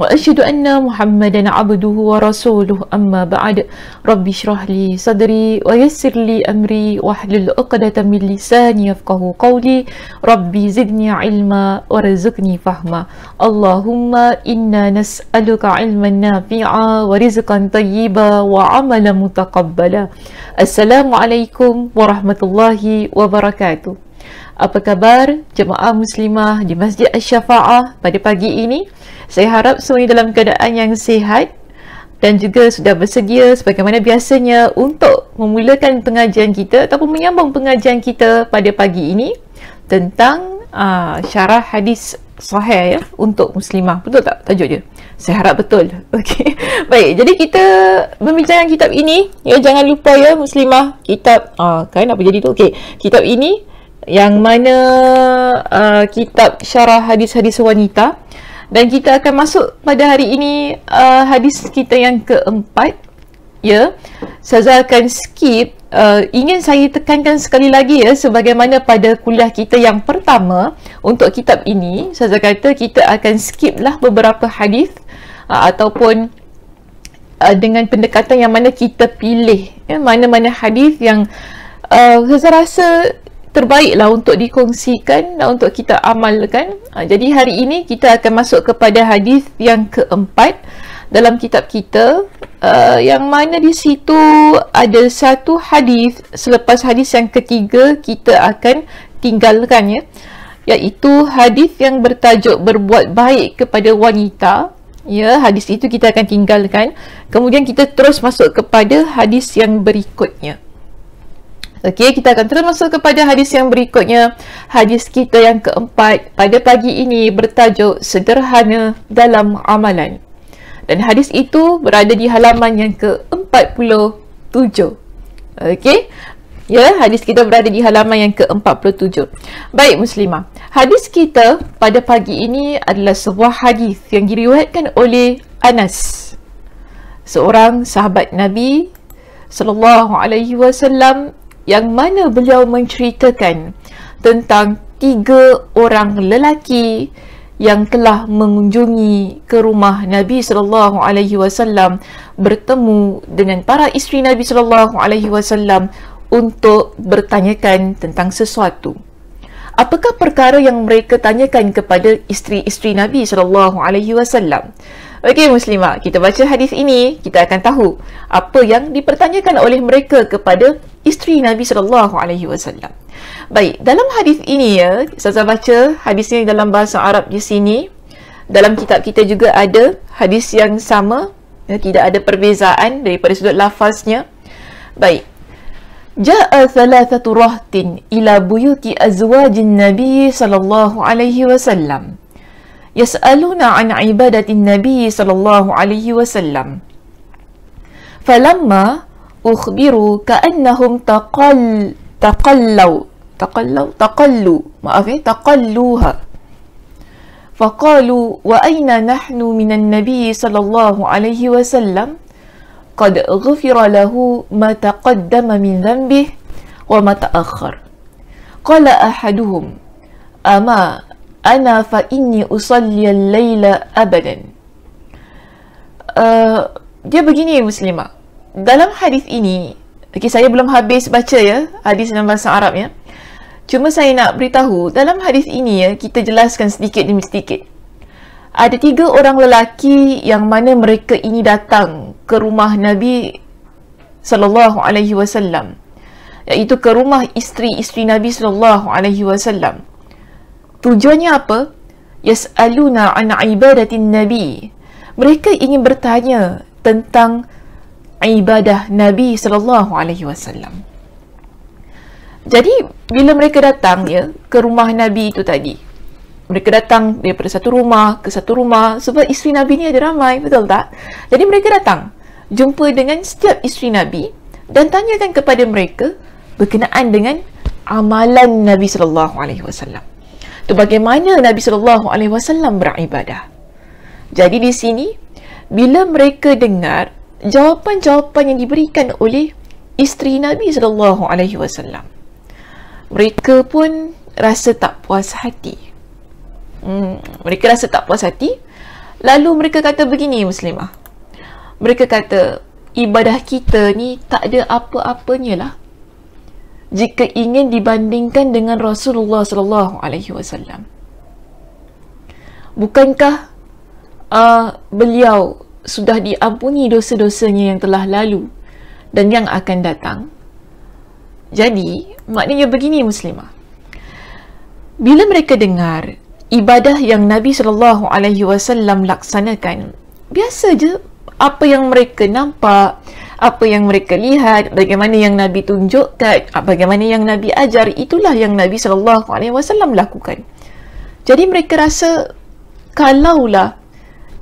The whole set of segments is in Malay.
وأشهد أن محمدا عبده ورسوله أما بعد رب اشرح لي صدري ويسر لي أمري واحلل عقدة من لساني يفقه قولي ربي زدني علما وارزقني فهما اللهم إنا نسألك علما نافعا ورزقا طيبا وعملا متقبلا السلام عليكم ورحمة الله وبركاته Apa khabar jemaah muslimah di Masjid Al-Syafa'ah pada pagi ini? Saya harap semuanya dalam keadaan yang sihat dan juga sudah bersedia sebagaimana biasanya untuk memulakan pengajian kita ataupun menyambung pengajian kita pada pagi ini tentang uh, syarah hadis sahih ya, untuk muslimah. Betul tak tajuk dia? Saya harap betul. Okey. Baik, jadi kita membincangkan kitab ini. Ya jangan lupa ya muslimah, kitab ah uh, kain apa jadi tu? Okey. Kitab ini yang mana uh, kitab syarah hadis-hadis wanita dan kita akan masuk pada hari ini uh, hadis kita yang keempat ya saya akan skip uh, ingin saya tekankan sekali lagi ya sebagaimana pada kuliah kita yang pertama untuk kitab ini saya kata kita akan skip lah beberapa hadis uh, ataupun uh, dengan pendekatan yang mana kita pilih ya mana-mana hadis yang Uh, saya rasa terbaiklah untuk dikongsikan dan untuk kita amalkan. Ha, jadi hari ini kita akan masuk kepada hadis yang keempat dalam kitab kita uh, yang mana di situ ada satu hadis selepas hadis yang ketiga kita akan tinggalkan ya iaitu hadis yang bertajuk berbuat baik kepada wanita ya hadis itu kita akan tinggalkan kemudian kita terus masuk kepada hadis yang berikutnya Okey, kita akan terus masuk kepada hadis yang berikutnya. Hadis kita yang keempat pada pagi ini bertajuk Sederhana dalam Amalan. Dan hadis itu berada di halaman yang ke-47. Okey. Ya, hadis kita berada di halaman yang ke-47. Baik muslimah. Hadis kita pada pagi ini adalah sebuah hadis yang diriwayatkan oleh Anas. Seorang sahabat Nabi sallallahu alaihi wasallam yang mana beliau menceritakan tentang tiga orang lelaki yang telah mengunjungi ke rumah Nabi sallallahu alaihi wasallam bertemu dengan para isteri Nabi sallallahu alaihi wasallam untuk bertanyakan tentang sesuatu. Apakah perkara yang mereka tanyakan kepada isteri-isteri Nabi sallallahu alaihi wasallam? Okey Muslimah, kita baca hadis ini, kita akan tahu apa yang dipertanyakan oleh mereka kepada isteri Nabi sallallahu alaihi wasallam. Baik, dalam hadis ini ya, saya baca hadis ini dalam bahasa Arab di sini. Dalam kitab kita juga ada hadis yang sama, ya, tidak ada perbezaan daripada sudut lafaznya. Baik. Ja'a thalathatu rahtin ila buyuti azwajin Nabi sallallahu alaihi wasallam. يسألون عن عبادة النبي صلى الله عليه وسلم فلما أخبروا كأنهم تقل تقلوا تقلوا تقلوا ما أفهم إيه، تقلوها فقالوا وأين نحن من النبي صلى الله عليه وسلم قد غفر له ما تقدم من ذنبه وما تأخر قال أحدهم أما ana fa inni usalli al-laila abadan. dia begini ya muslimah. Dalam hadis ini, okay, saya belum habis baca ya, hadis dalam bahasa Arab ya. Cuma saya nak beritahu, dalam hadis ini ya, kita jelaskan sedikit demi sedikit. Ada tiga orang lelaki yang mana mereka ini datang ke rumah Nabi sallallahu alaihi wasallam iaitu ke rumah isteri-isteri Nabi sallallahu alaihi wasallam Tujuannya apa? Yas'aluna an ibadatin nabi. Mereka ingin bertanya tentang ibadah Nabi sallallahu alaihi wasallam. Jadi bila mereka datang ya ke rumah Nabi itu tadi. Mereka datang daripada satu rumah ke satu rumah sebab isteri Nabi ni ada ramai, betul tak? Jadi mereka datang jumpa dengan setiap isteri Nabi dan tanyakan kepada mereka berkenaan dengan amalan Nabi sallallahu alaihi wasallam bagaimana Nabi sallallahu alaihi wasallam beribadah. Jadi di sini bila mereka dengar jawapan-jawapan yang diberikan oleh isteri Nabi sallallahu alaihi wasallam mereka pun rasa tak puas hati. Hmm, mereka rasa tak puas hati. Lalu mereka kata begini muslimah. Mereka kata ibadah kita ni tak ada apa-apanya lah jika ingin dibandingkan dengan Rasulullah sallallahu alaihi wasallam. Bukankah uh, beliau sudah diampuni dosa-dosanya yang telah lalu dan yang akan datang? Jadi, maknanya begini muslimah. Bila mereka dengar ibadah yang Nabi sallallahu alaihi wasallam laksanakan, biasa je apa yang mereka nampak, apa yang mereka lihat, bagaimana yang Nabi tunjukkan, bagaimana yang Nabi ajar, itulah yang Nabi sallallahu alaihi wasallam lakukan. Jadi mereka rasa kalaulah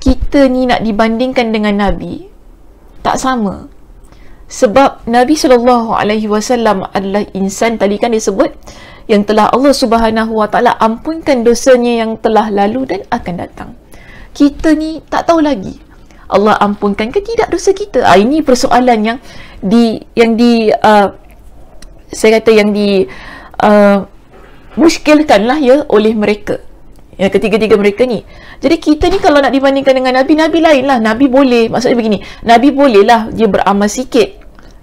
kita ni nak dibandingkan dengan Nabi, tak sama. Sebab Nabi sallallahu alaihi wasallam adalah insan tadi kan disebut yang telah Allah Subhanahu wa taala ampunkan dosanya yang telah lalu dan akan datang. Kita ni tak tahu lagi Allah ampunkan ke tidak dosa kita? Ah ini persoalan yang di yang di uh, saya kata yang di uh, muskilkanlah ya oleh mereka. Ya ketiga-tiga mereka ni. Jadi kita ni kalau nak dibandingkan dengan nabi-nabi lain lah, nabi boleh maksudnya begini. Nabi bolehlah dia beramal sikit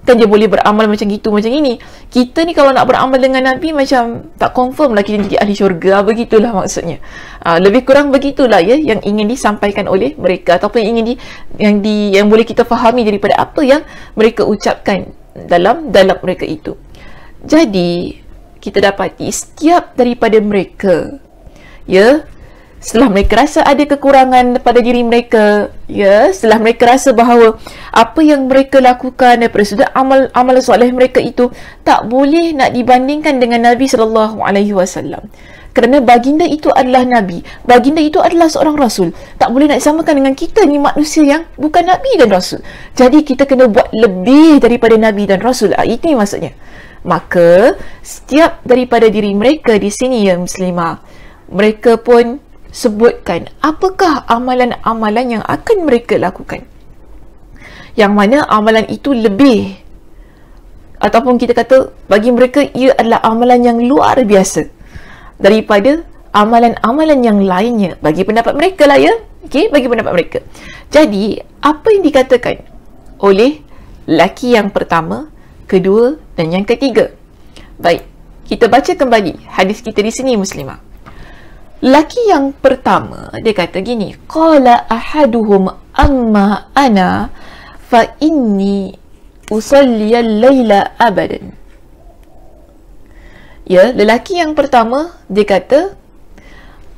kan dia boleh beramal macam gitu macam ini kita ni kalau nak beramal dengan Nabi macam tak confirm lah kita jadi ahli syurga begitulah maksudnya ha, lebih kurang begitulah ya yang ingin disampaikan oleh mereka ataupun ingin di yang di yang boleh kita fahami daripada apa yang mereka ucapkan dalam dalam mereka itu jadi kita dapati setiap daripada mereka ya setelah mereka rasa ada kekurangan pada diri mereka ya setelah mereka rasa bahawa apa yang mereka lakukan daripada sudut amal amal soleh mereka itu tak boleh nak dibandingkan dengan Nabi sallallahu alaihi wasallam kerana baginda itu adalah nabi baginda itu adalah seorang rasul tak boleh nak samakan dengan kita ni manusia yang bukan nabi dan rasul jadi kita kena buat lebih daripada nabi dan rasul ah, Itu maksudnya maka setiap daripada diri mereka di sini ya muslimah mereka pun sebutkan apakah amalan-amalan yang akan mereka lakukan yang mana amalan itu lebih ataupun kita kata bagi mereka ia adalah amalan yang luar biasa daripada amalan-amalan yang lainnya bagi pendapat mereka lah ya okay, bagi pendapat mereka jadi apa yang dikatakan oleh lelaki yang pertama kedua dan yang ketiga baik kita baca kembali hadis kita di sini muslimah Laki yang pertama dia kata gini, qala ahaduhum amma ana fa inni usalli al-laila abadan. Ya, lelaki yang pertama dia kata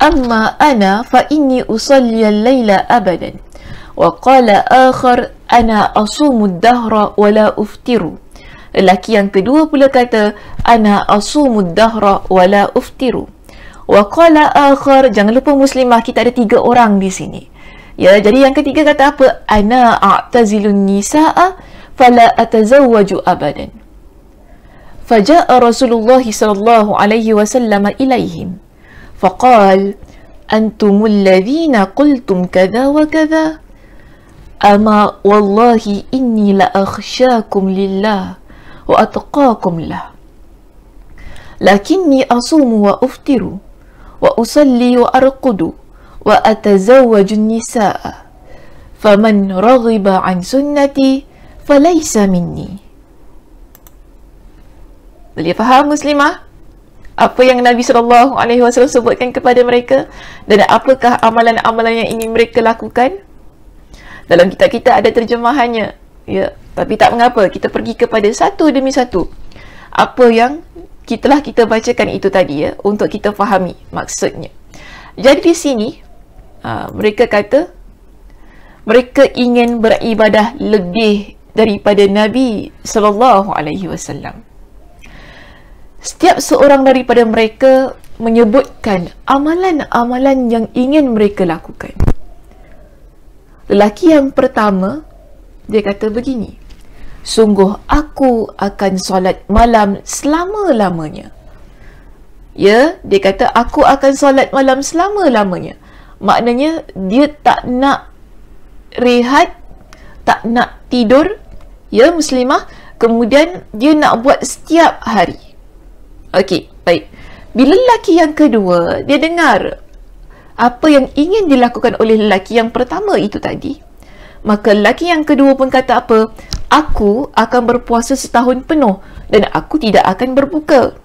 amma ana fa inni usalli al-laila abadan. Wa qala akhar ana asumu ad-dahra wa la uftiru. Lelaki yang kedua pula kata ana asumu ad-dahra wa la uftiru. Wa qala akhar, jangan lupa muslimah kita ada tiga orang di sini. Ya, jadi yang ketiga kata apa? Ana a'tazilun nisa'a fala atazawwaju abadan. Faja'a Rasulullah sallallahu alaihi wasallam ilaihim. Faqal antum alladhina qultum kadha wa kadha. Ama wallahi inni la akhshakum lillah wa atqakum lah. Lakinni asumu wa uftiru. Wa wa usalli arqudu wa وأتزوج nisaa. فمن رغب an سنتي فليس minni. Boleh faham muslimah? Apa yang Nabi sallallahu alaihi wasallam sebutkan kepada mereka dan apakah amalan-amalan yang ingin mereka lakukan? Dalam kitab kita ada terjemahannya. Ya, tapi tak mengapa kita pergi kepada satu demi satu. Apa yang telah kita bacakan itu tadi ya untuk kita fahami maksudnya. Jadi di sini ha, mereka kata mereka ingin beribadah lebih daripada Nabi sallallahu alaihi wasallam. Setiap seorang daripada mereka menyebutkan amalan-amalan yang ingin mereka lakukan. Lelaki yang pertama dia kata begini sungguh aku akan solat malam selama-lamanya. Ya, dia kata aku akan solat malam selama-lamanya. Maknanya dia tak nak rehat, tak nak tidur, ya muslimah. Kemudian dia nak buat setiap hari. Okey, baik. Bila lelaki yang kedua, dia dengar apa yang ingin dilakukan oleh lelaki yang pertama itu tadi. Maka lelaki yang kedua pun kata apa? aku akan berpuasa setahun penuh dan aku tidak akan berbuka.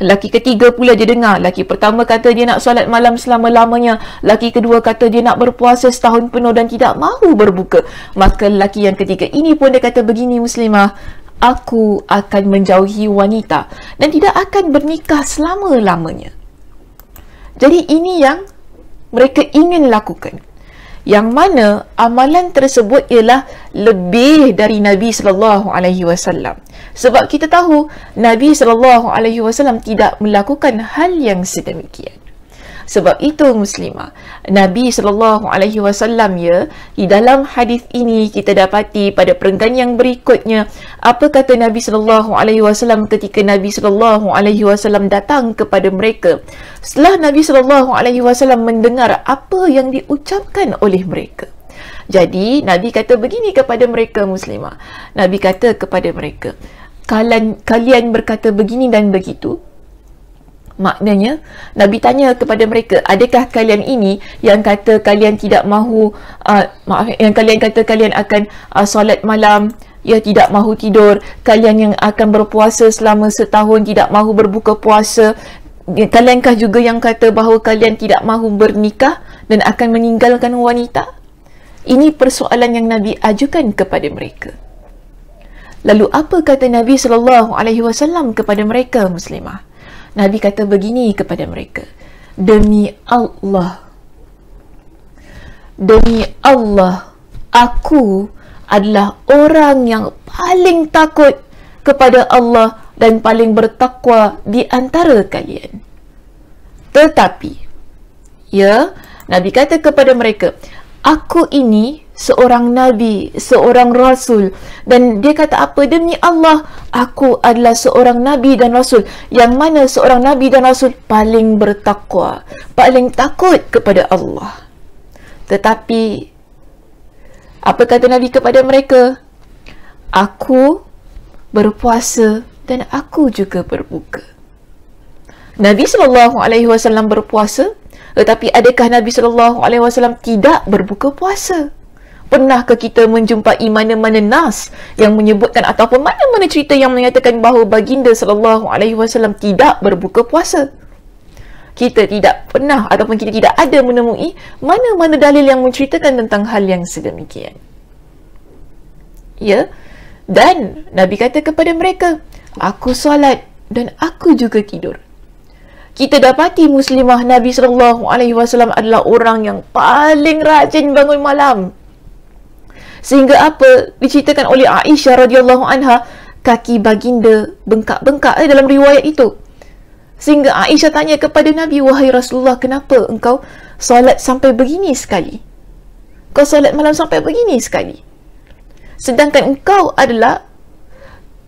Laki ketiga pula dia dengar. Laki pertama kata dia nak solat malam selama-lamanya. Laki kedua kata dia nak berpuasa setahun penuh dan tidak mahu berbuka. Maka laki yang ketiga ini pun dia kata begini muslimah. Aku akan menjauhi wanita dan tidak akan bernikah selama-lamanya. Jadi ini yang mereka ingin lakukan. Yang mana amalan tersebut ialah lebih dari Nabi sallallahu alaihi wasallam. Sebab kita tahu Nabi sallallahu alaihi wasallam tidak melakukan hal yang sedemikian. Sebab itu muslimah, Nabi sallallahu alaihi wasallam ya, di dalam hadis ini kita dapati pada perenggan yang berikutnya, apa kata Nabi sallallahu alaihi wasallam ketika Nabi sallallahu alaihi wasallam datang kepada mereka. Setelah Nabi sallallahu alaihi wasallam mendengar apa yang diucapkan oleh mereka, jadi Nabi kata begini kepada mereka muslimah. Nabi kata kepada mereka, kalian kalian berkata begini dan begitu. Maknanya Nabi tanya kepada mereka, adakah kalian ini yang kata kalian tidak mahu uh, maaf yang kalian kata kalian akan uh, solat malam ya tidak mahu tidur kalian yang akan berpuasa selama setahun tidak mahu berbuka puasa ya, kaliankah juga yang kata bahawa kalian tidak mahu bernikah dan akan meninggalkan wanita ini persoalan yang Nabi ajukan kepada mereka. Lalu apa kata Nabi sallallahu alaihi wasallam kepada mereka muslimah? Nabi kata begini kepada mereka. Demi Allah. Demi Allah, aku adalah orang yang paling takut kepada Allah dan paling bertakwa di antara kalian. Tetapi ya, Nabi kata kepada mereka, aku ini seorang nabi seorang rasul dan dia kata apa demi Allah aku adalah seorang nabi dan rasul yang mana seorang nabi dan rasul paling bertakwa paling takut kepada Allah tetapi apa kata nabi kepada mereka aku berpuasa dan aku juga berbuka Nabi sallallahu alaihi wasallam berpuasa tetapi eh, adakah Nabi sallallahu alaihi wasallam tidak berbuka puasa? Pernahkah kita menjumpai mana-mana nas yang menyebutkan ataupun mana-mana cerita yang menyatakan bahawa baginda sallallahu alaihi wasallam tidak berbuka puasa? Kita tidak pernah ataupun kita tidak ada menemui mana-mana dalil yang menceritakan tentang hal yang sedemikian. Ya. Dan Nabi kata kepada mereka, aku solat dan aku juga tidur kita dapati muslimah Nabi sallallahu alaihi wasallam adalah orang yang paling rajin bangun malam. Sehingga apa diceritakan oleh Aisyah radhiyallahu anha, kaki baginda bengkak-bengkak eh, dalam riwayat itu. Sehingga Aisyah tanya kepada Nabi, "Wahai Rasulullah, kenapa engkau solat sampai begini sekali? Kau solat malam sampai begini sekali?" Sedangkan engkau adalah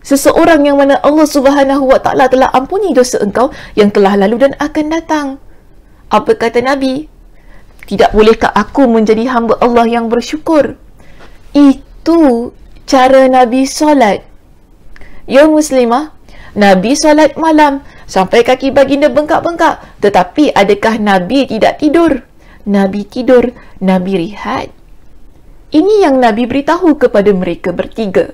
seseorang yang mana Allah Subhanahu Wa Taala telah ampuni dosa engkau yang telah lalu dan akan datang. Apa kata Nabi? Tidak bolehkah aku menjadi hamba Allah yang bersyukur? Itu cara Nabi solat. Ya Muslimah, Nabi solat malam sampai kaki baginda bengkak-bengkak. Tetapi adakah Nabi tidak tidur? Nabi tidur, Nabi rehat. Ini yang Nabi beritahu kepada mereka bertiga.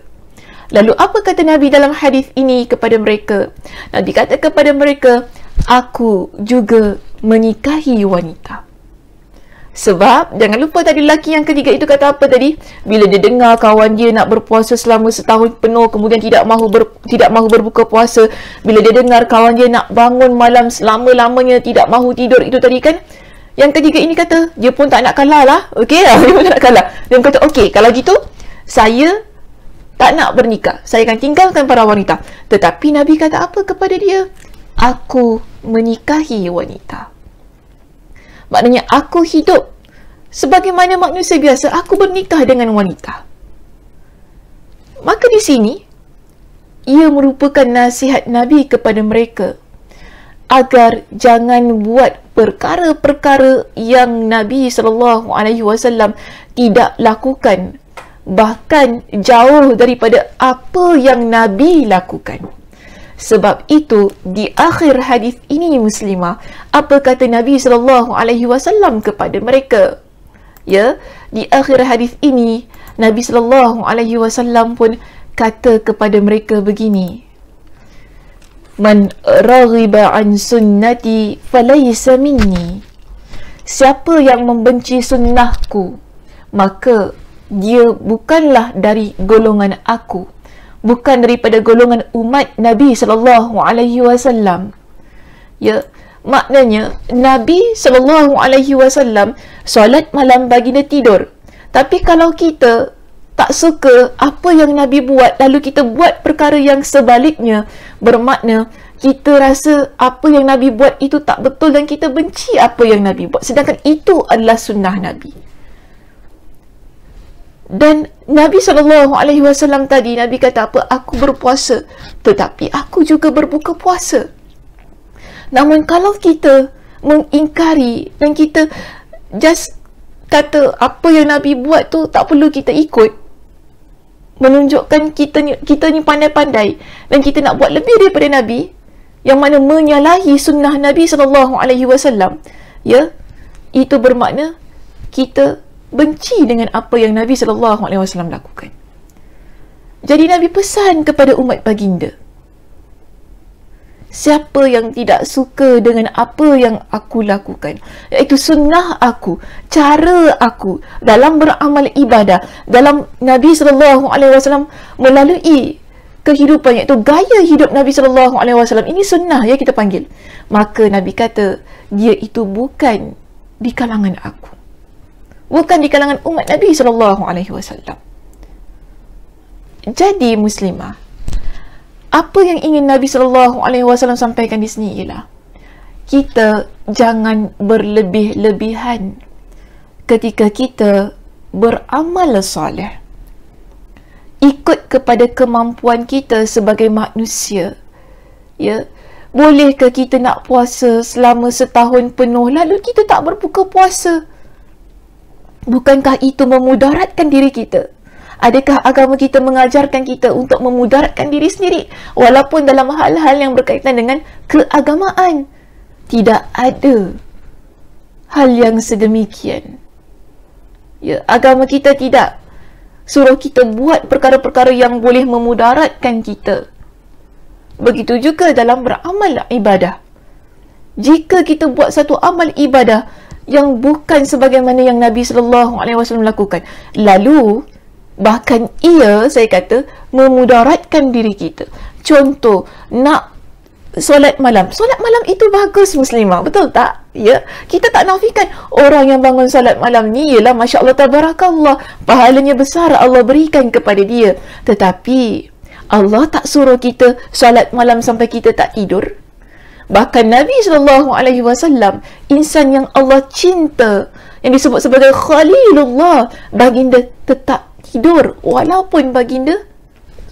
Lalu apa kata Nabi dalam hadis ini kepada mereka? Nabi kata kepada mereka, aku juga menikahi wanita. Sebab jangan lupa tadi lelaki yang ketiga itu kata apa tadi? Bila dia dengar kawan dia nak berpuasa selama setahun penuh kemudian tidak mahu ber, tidak mahu berbuka puasa, bila dia dengar kawan dia nak bangun malam selama-lamanya tidak mahu tidur itu tadi kan? Yang ketiga ini kata, dia pun tak nak kalah lah. Okey lah, dia pun tak nak kalah. Dia pun kata, okey, kalau gitu, saya tak nak bernikah. Saya akan tinggalkan para wanita. Tetapi Nabi kata apa kepada dia? Aku menikahi wanita. Maknanya aku hidup sebagaimana manusia biasa, aku bernikah dengan wanita. Maka di sini, ia merupakan nasihat Nabi kepada mereka agar jangan buat perkara-perkara yang Nabi saw tidak lakukan bahkan jauh daripada apa yang Nabi lakukan. Sebab itu di akhir hadis ini muslimah apa kata Nabi sallallahu alaihi wasallam kepada mereka? Ya, di akhir hadis ini Nabi sallallahu alaihi wasallam pun kata kepada mereka begini. Man raghiba an sunnati falaysa minni. Siapa yang membenci sunnahku, maka dia bukanlah dari golongan aku bukan daripada golongan umat Nabi sallallahu alaihi wasallam ya maknanya Nabi sallallahu alaihi wasallam solat malam bagi dia tidur tapi kalau kita tak suka apa yang Nabi buat lalu kita buat perkara yang sebaliknya bermakna kita rasa apa yang Nabi buat itu tak betul dan kita benci apa yang Nabi buat sedangkan itu adalah sunnah Nabi dan Nabi Alaihi Wasallam tadi, Nabi kata apa? Aku berpuasa, tetapi aku juga berbuka puasa. Namun kalau kita mengingkari dan kita just kata apa yang Nabi buat tu tak perlu kita ikut, menunjukkan kita ni, kita ni pandai-pandai dan kita nak buat lebih daripada Nabi yang mana menyalahi sunnah Nabi SAW ya itu bermakna kita benci dengan apa yang Nabi sallallahu alaihi wasallam lakukan. Jadi Nabi pesan kepada umat baginda. Siapa yang tidak suka dengan apa yang aku lakukan, iaitu sunnah aku, cara aku dalam beramal ibadah, dalam Nabi sallallahu alaihi wasallam melalui kehidupan iaitu gaya hidup Nabi sallallahu alaihi wasallam ini sunnah ya kita panggil. Maka Nabi kata dia itu bukan di kalangan aku bukan di kalangan umat Nabi sallallahu alaihi wasallam. Jadi muslimah, apa yang ingin Nabi sallallahu alaihi wasallam sampaikan di sini ialah kita jangan berlebih-lebihan ketika kita beramal soleh. Ikut kepada kemampuan kita sebagai manusia. Ya, bolehkah kita nak puasa selama setahun penuh lalu kita tak berbuka puasa? Bukankah itu memudaratkan diri kita? Adakah agama kita mengajarkan kita untuk memudaratkan diri sendiri walaupun dalam hal-hal yang berkaitan dengan keagamaan? Tidak ada hal yang sedemikian. Ya, agama kita tidak suruh kita buat perkara-perkara yang boleh memudaratkan kita. Begitu juga dalam beramal ibadah. Jika kita buat satu amal ibadah, yang bukan sebagaimana yang Nabi sallallahu alaihi wasallam lakukan. Lalu bahkan ia saya kata memudaratkan diri kita. Contoh nak solat malam. Solat malam itu bagus muslimah, betul tak? Ya. Kita tak nafikan orang yang bangun solat malam ni ialah masya-Allah tabarakallah, pahalanya besar Allah berikan kepada dia. Tetapi Allah tak suruh kita solat malam sampai kita tak tidur bahkan Nabi sallallahu alaihi wasallam insan yang Allah cinta yang disebut sebagai khalilullah baginda tetap tidur walaupun baginda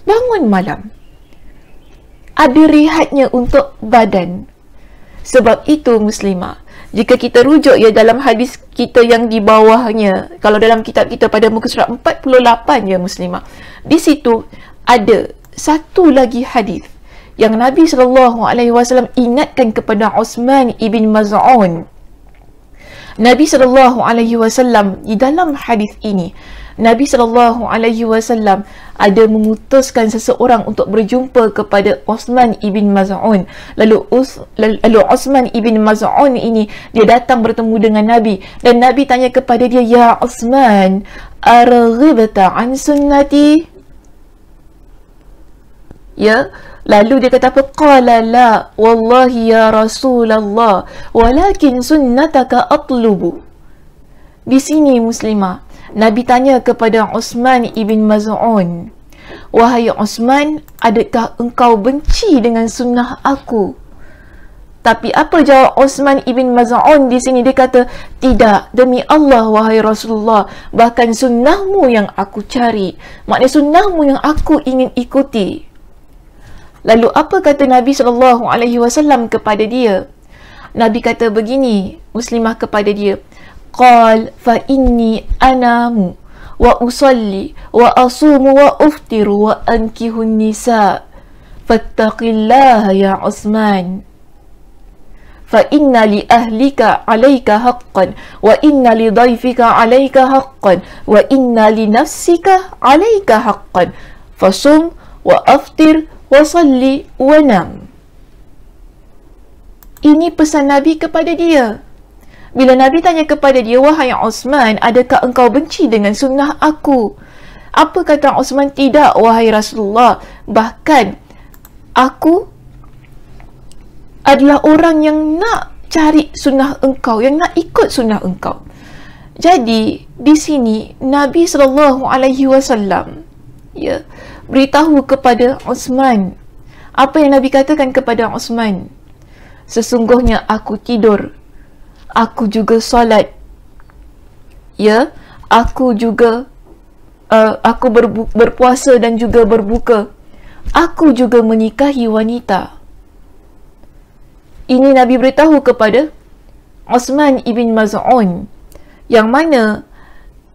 bangun malam ada rehatnya untuk badan sebab itu muslimah jika kita rujuk ya dalam hadis kita yang di bawahnya kalau dalam kitab kita pada muka surat 48 ya muslimah di situ ada satu lagi hadis yang Nabi sallallahu alaihi wasallam ingatkan kepada Uthman ibn Maz'un. Nabi sallallahu alaihi wasallam di dalam hadis ini Nabi sallallahu alaihi wasallam ada mengutuskan seseorang untuk berjumpa kepada Uthman ibn Maz'un. Lalu Uth, lalu Uthman ibn Maz'un ini dia datang bertemu dengan Nabi dan Nabi tanya kepada dia ya Uthman araghibta an sunnati? Ya, Lalu dia kata apa? Qala la wallahi ya Rasulullah walakin sunnataka atlubu. Di sini muslimah, Nabi tanya kepada Uthman ibn Maz'un. Wahai Uthman, adakah engkau benci dengan sunnah aku? Tapi apa jawab Osman ibn Maz'un di sini? Dia kata, tidak, demi Allah, wahai Rasulullah, bahkan sunnahmu yang aku cari. Maknanya sunnahmu yang aku ingin ikuti. Lalu apa kata Nabi sallallahu alaihi wasallam kepada dia? Nabi kata begini, muslimah kepada dia. Qal fa inni anamu wa usalli wa asumu wa uftiru wa ankihu nisa fattaqillaha ya Uthman fa inna li ahlika alayka haqqan wa inna li dayfika alayka haqqan wa inna li nafsika alayka haqqan fasum wa aftir وصلي Wanam. Ini pesan Nabi kepada dia. Bila Nabi tanya kepada dia, Wahai Osman, adakah engkau benci dengan sunnah aku? Apa kata Osman? Tidak, Wahai Rasulullah. Bahkan, aku adalah orang yang nak cari sunnah engkau, yang nak ikut sunnah engkau. Jadi, di sini, Nabi SAW ya, beritahu kepada Osman apa yang Nabi katakan kepada Osman sesungguhnya aku tidur aku juga solat ya aku juga uh, aku berpuasa dan juga berbuka aku juga menikahi wanita ini Nabi beritahu kepada Osman ibn Maz'un yang mana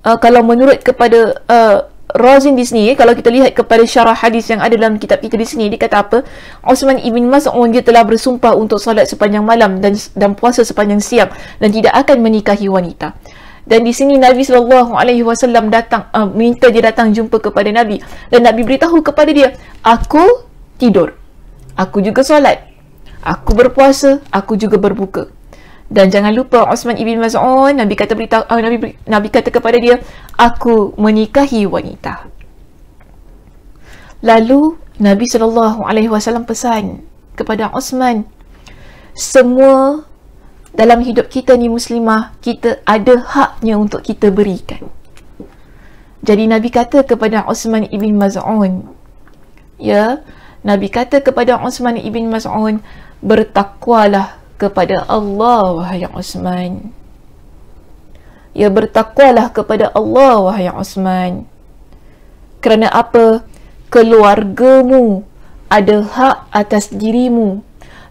uh, kalau menurut kepada uh, Razin di sini kalau kita lihat kepada syarah hadis yang ada dalam kitab kita di sini dia kata apa Osman ibn Mas'un dia telah bersumpah untuk solat sepanjang malam dan dan puasa sepanjang siang dan tidak akan menikahi wanita dan di sini Nabi sallallahu alaihi wasallam datang uh, minta dia datang jumpa kepada Nabi dan Nabi beritahu kepada dia aku tidur aku juga solat aku berpuasa aku juga berbuka dan jangan lupa Osman ibn Maz'un Nabi kata beritahu uh, ah, Nabi Nabi kata kepada dia aku menikahi wanita lalu Nabi sallallahu alaihi wasallam pesan kepada Osman semua dalam hidup kita ni muslimah kita ada haknya untuk kita berikan jadi Nabi kata kepada Osman ibn Maz'un ya Nabi kata kepada Osman ibn Maz'un bertakwalah kepada Allah wahai Uthman. Ya bertakwalah kepada Allah wahai Uthman. Kerana apa? Keluargamu ada hak atas dirimu.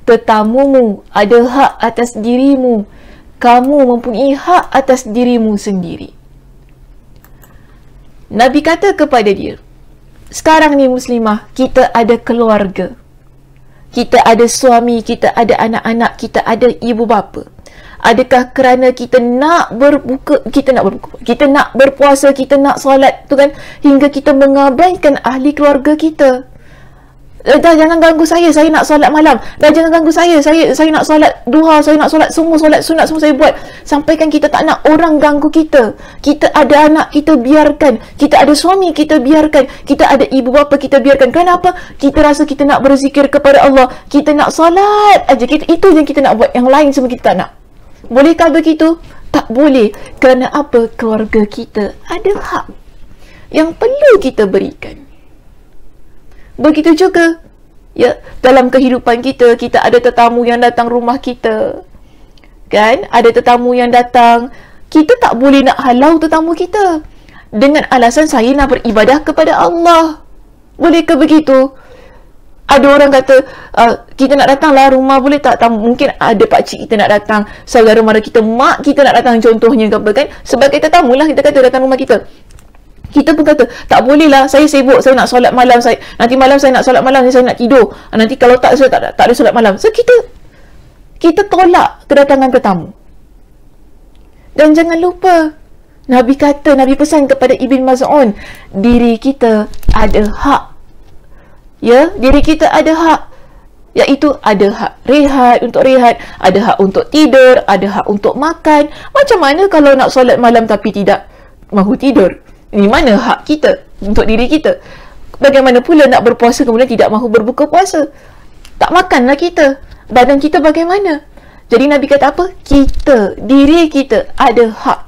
Tetamumu ada hak atas dirimu. Kamu mempunyai hak atas dirimu sendiri. Nabi kata kepada dia, sekarang ni muslimah, kita ada keluarga kita ada suami, kita ada anak-anak, kita ada ibu bapa? Adakah kerana kita nak berbuka, kita nak berbuka, kita nak berpuasa, kita nak solat tu kan hingga kita mengabaikan ahli keluarga kita? Eh, dah jangan ganggu saya, saya nak solat malam. Dah jangan ganggu saya, saya saya nak solat duha, saya nak solat semua solat sunat semua saya buat. Sampaikan kita tak nak orang ganggu kita. Kita ada anak, kita biarkan. Kita ada suami, kita biarkan. Kita ada ibu bapa, kita biarkan. Kenapa? Kita rasa kita nak berzikir kepada Allah. Kita nak solat aja. Kita, itu yang kita nak buat. Yang lain semua kita tak nak. Bolehkah begitu? Tak boleh. Kerana apa? Keluarga kita ada hak yang perlu kita berikan. Begitu juga ya dalam kehidupan kita kita ada tetamu yang datang rumah kita. Kan? Ada tetamu yang datang, kita tak boleh nak halau tetamu kita dengan alasan saya nak beribadah kepada Allah. Boleh ke begitu? Ada orang kata, ah, kita nak datanglah rumah boleh tak? Tamu. Mungkin ada pakcik kita nak datang, saudara mara kita, mak kita nak datang contohnya ke apa kan? Sebagai tetamu lah kita kata datang rumah kita kita pun kata tak boleh lah saya sibuk saya nak solat malam saya nanti malam saya nak solat malam saya nak tidur ah, nanti kalau tak saya tak, tak, tak ada solat malam so kita kita tolak kedatangan tetamu dan jangan lupa Nabi kata, Nabi pesan kepada Ibn Maz'un, diri kita ada hak. Ya, diri kita ada hak. Iaitu ada hak rehat untuk rehat, ada hak untuk tidur, ada hak untuk makan. Macam mana kalau nak solat malam tapi tidak mahu tidur? di mana hak kita untuk diri kita bagaimana pula nak berpuasa kemudian tidak mahu berbuka puasa tak makanlah kita badan kita bagaimana jadi Nabi kata apa? Kita, diri kita ada hak.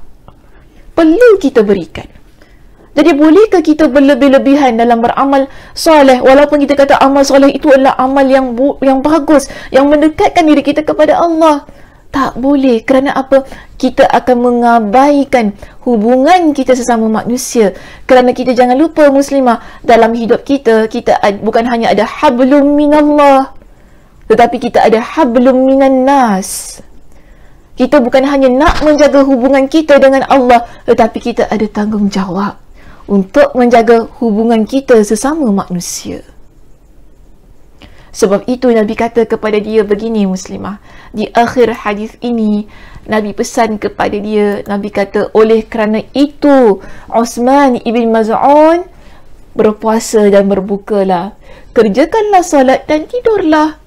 Perlu kita berikan. Jadi bolehkah kita berlebih-lebihan dalam beramal soleh walaupun kita kata amal soleh itu adalah amal yang bu- yang bagus yang mendekatkan diri kita kepada Allah tak boleh kerana apa kita akan mengabaikan hubungan kita sesama manusia kerana kita jangan lupa muslimah dalam hidup kita kita bukan hanya ada hablum minallah tetapi kita ada hablum minan nas kita bukan hanya nak menjaga hubungan kita dengan Allah tetapi kita ada tanggungjawab untuk menjaga hubungan kita sesama manusia sebab itu Nabi kata kepada dia begini muslimah. Di akhir hadis ini Nabi pesan kepada dia, Nabi kata oleh kerana itu Osman ibn Maz'un berpuasa dan berbuka lah. Kerjakanlah solat dan tidurlah.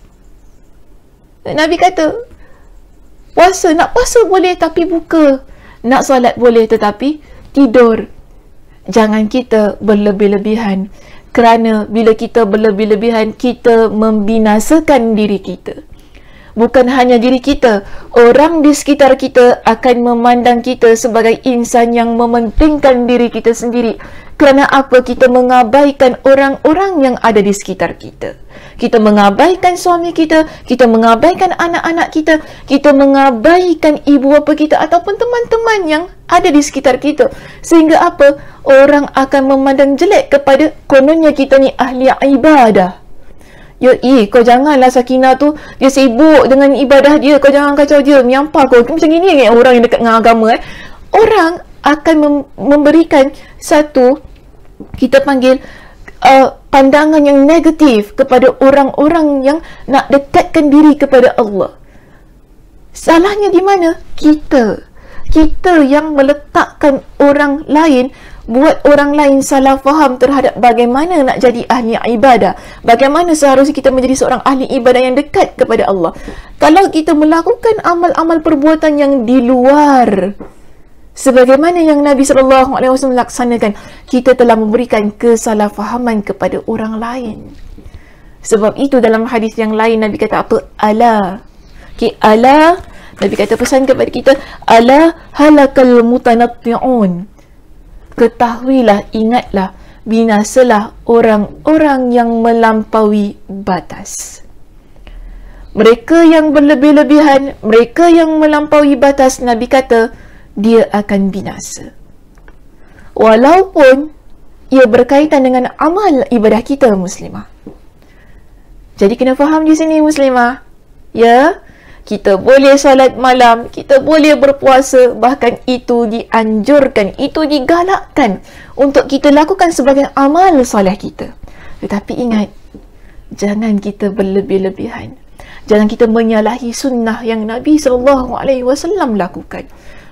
Nabi kata puasa nak puasa boleh tapi buka. Nak solat boleh tetapi tidur. Jangan kita berlebih-lebihan kerana bila kita berlebih-lebihan kita membinasakan diri kita bukan hanya diri kita orang di sekitar kita akan memandang kita sebagai insan yang mementingkan diri kita sendiri kerana apa kita mengabaikan orang-orang yang ada di sekitar kita. Kita mengabaikan suami kita, kita mengabaikan anak-anak kita, kita mengabaikan ibu bapa kita ataupun teman-teman yang ada di sekitar kita. Sehingga apa? Orang akan memandang jelek kepada kononnya kita ni ahli ibadah. Yo, ya, i, kau janganlah Sakina tu dia sibuk dengan ibadah dia. Kau jangan kacau dia. Menyampah kau. Macam gini orang yang dekat dengan agama eh. Orang akan memberikan satu kita panggil uh, pandangan yang negatif kepada orang-orang yang nak dekatkan diri kepada Allah. Salahnya di mana? Kita. Kita yang meletakkan orang lain buat orang lain salah faham terhadap bagaimana nak jadi ahli ibadah bagaimana seharusnya kita menjadi seorang ahli ibadah yang dekat kepada Allah kalau kita melakukan amal-amal perbuatan yang di luar sebagaimana yang Nabi sallallahu alaihi wasallam laksanakan kita telah memberikan kesalahfahaman kepada orang lain sebab itu dalam hadis yang lain Nabi kata apa Allah, ki okay, ala Nabi kata pesan kepada kita ala halakal mutanatti'un ketahuilah ingatlah binasalah orang-orang yang melampaui batas mereka yang berlebih-lebihan mereka yang melampaui batas Nabi kata dia akan binasa. Walaupun ia berkaitan dengan amal ibadah kita muslimah. Jadi kena faham di sini muslimah. Ya, kita boleh salat malam, kita boleh berpuasa, bahkan itu dianjurkan, itu digalakkan untuk kita lakukan sebagai amal salat kita. Tetapi ingat, jangan kita berlebih-lebihan. Jangan kita menyalahi sunnah yang Nabi SAW lakukan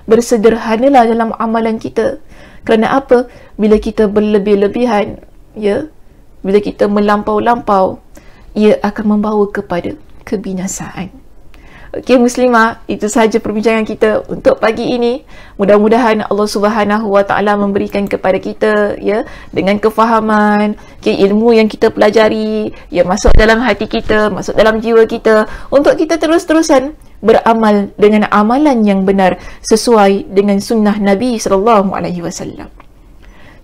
bersederhanalah dalam amalan kita. Kerana apa? Bila kita berlebih-lebihan, ya, bila kita melampau-lampau, ia akan membawa kepada kebinasaan. Okey muslimah, itu sahaja perbincangan kita untuk pagi ini. Mudah-mudahan Allah Subhanahu Wa Taala memberikan kepada kita ya dengan kefahaman, okay, ilmu yang kita pelajari, ya masuk dalam hati kita, masuk dalam jiwa kita untuk kita terus-terusan beramal dengan amalan yang benar sesuai dengan sunnah Nabi sallallahu alaihi wasallam.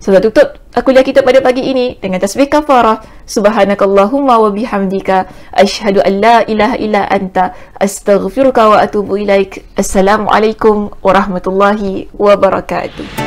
Saya tutup kuliah kita pada pagi ini dengan tasbih kafarah. Subhanakallahumma wa bihamdika asyhadu an la ilaha illa anta astaghfiruka wa atubu ilaik. Assalamualaikum warahmatullahi wabarakatuh.